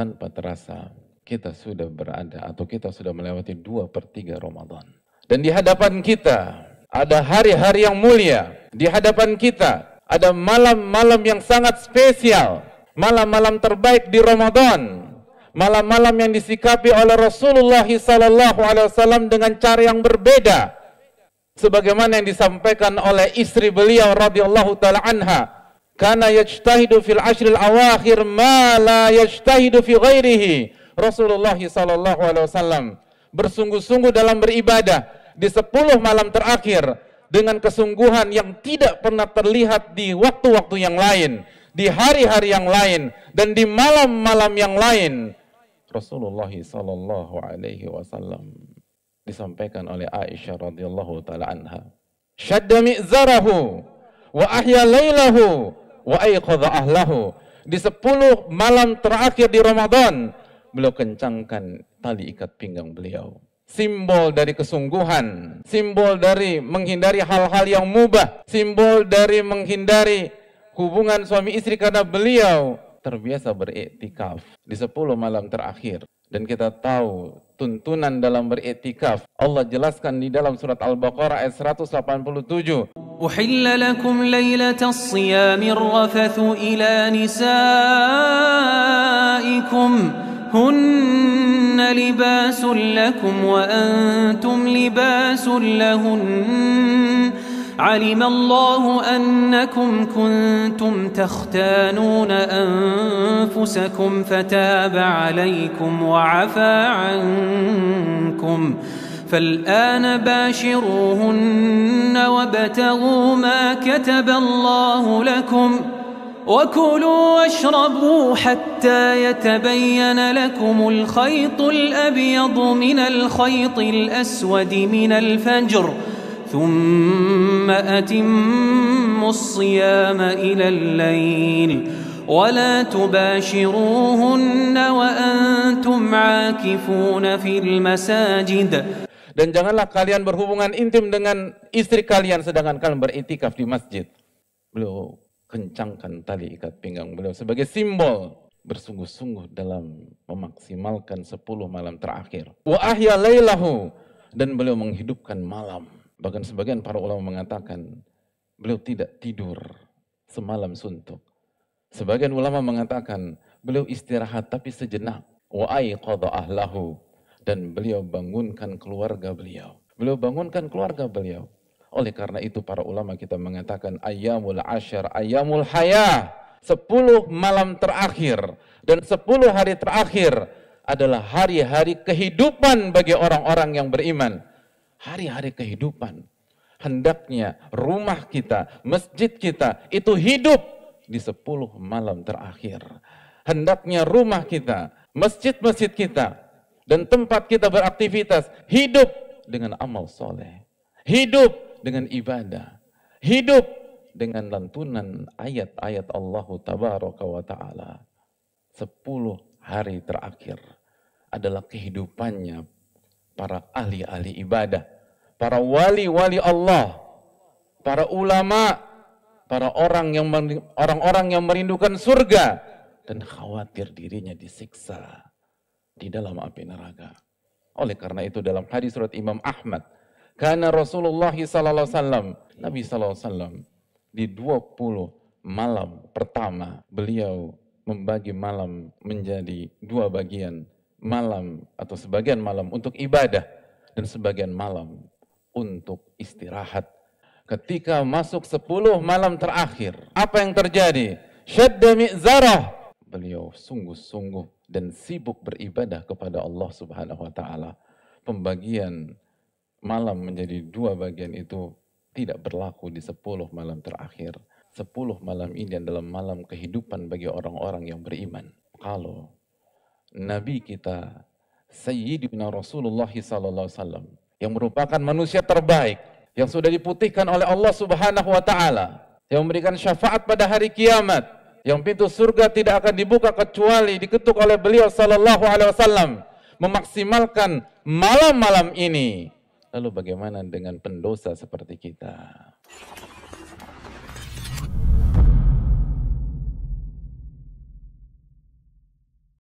tanpa terasa kita sudah berada atau kita sudah melewati dua per tiga Ramadan. Dan di hadapan kita ada hari-hari yang mulia. Di hadapan kita ada malam-malam yang sangat spesial. Malam-malam terbaik di Ramadan. Malam-malam yang disikapi oleh Rasulullah SAW dengan cara yang berbeda. Sebagaimana yang disampaikan oleh istri beliau radhiyallahu taala anha karena yajtahidu fil ashril awakhir ma la yajtahidu fi ghairihi. Rasulullah sallallahu alaihi wasallam bersungguh-sungguh dalam beribadah di 10 malam terakhir dengan kesungguhan yang tidak pernah terlihat di waktu-waktu yang lain, di hari-hari yang lain dan di malam-malam yang lain. Rasulullah sallallahu alaihi wasallam disampaikan oleh Aisyah radhiyallahu taala anha. Syadda mi'zarahu wa ahya lailahu wa ayqadha ahlahu. Di sepuluh malam terakhir di Ramadan, beliau kencangkan tali ikat pinggang beliau. Simbol dari kesungguhan, simbol dari menghindari hal-hal yang mubah, simbol dari menghindari hubungan suami istri karena beliau terbiasa beriktikaf di 10 malam terakhir. Dan kita tahu tuntunan dalam beriktikaf. Allah jelaskan di dalam surat Al-Baqarah ayat 187. أحل لكم ليلة الصيام الرفث إلى نسائكم هن لباس لكم وأنتم لباس لهن علم الله أنكم كنتم تختانون أنفسكم أنفسكم فتاب عليكم وعفى عنكم فالآن باشروهن وابتغوا ما كتب الله لكم وكلوا واشربوا حتى يتبين لكم الخيط الأبيض من الخيط الأسود من الفجر ثم أتموا الصيام إلى الليل ولا تباشروهن وأنتم عاكفون في المساجد dan janganlah kalian berhubungan intim dengan istri kalian sedangkan kalian beritikaf di masjid. Beliau kencangkan tali ikat pinggang beliau sebagai simbol bersungguh-sungguh dalam memaksimalkan 10 malam terakhir. Wa ahya laylahu dan beliau menghidupkan malam. Bahkan sebagian para ulama mengatakan beliau tidak tidur semalam suntuk. Sebagian ulama mengatakan beliau istirahat tapi sejenak. Wa ahlahu dan beliau bangunkan keluarga beliau. Beliau bangunkan keluarga beliau. Oleh karena itu para ulama kita mengatakan ayamul asyar ayamul haya. Sepuluh malam terakhir dan sepuluh hari terakhir adalah hari-hari kehidupan bagi orang-orang yang beriman. Hari-hari kehidupan. Hendaknya rumah kita, masjid kita itu hidup di 10 malam terakhir. Hendaknya rumah kita, masjid-masjid kita, dan tempat kita beraktivitas hidup dengan amal soleh. Hidup dengan ibadah. Hidup dengan lantunan ayat-ayat Allah Tabaraka wa Ta'ala. 10 hari terakhir adalah kehidupannya para ahli-ahli ibadah, para wali-wali Allah, para ulama, para orang yang orang-orang yang merindukan surga dan khawatir dirinya disiksa di dalam api neraka. Oleh karena itu dalam hadis surat Imam Ahmad, karena Rasulullah sallallahu alaihi wasallam, Nabi sallallahu alaihi wasallam di 20 malam pertama beliau membagi malam menjadi dua bagian, malam atau sebagian malam untuk ibadah dan sebagian malam untuk istirahat Ketika masuk sepuluh malam terakhir, apa yang terjadi? Syadda mi'zarah. Beliau sungguh-sungguh dan sibuk beribadah kepada Allah Subhanahu wa taala. Pembagian malam menjadi dua bagian itu tidak berlaku di sepuluh malam terakhir. sepuluh malam ini adalah malam kehidupan bagi orang-orang yang beriman. Kalau Nabi kita Sayyidina Rasulullah SAW yang merupakan manusia terbaik yang sudah diputihkan oleh Allah Subhanahu wa taala yang memberikan syafaat pada hari kiamat yang pintu surga tidak akan dibuka kecuali diketuk oleh beliau sallallahu alaihi wasallam memaksimalkan malam-malam ini lalu bagaimana dengan pendosa seperti kita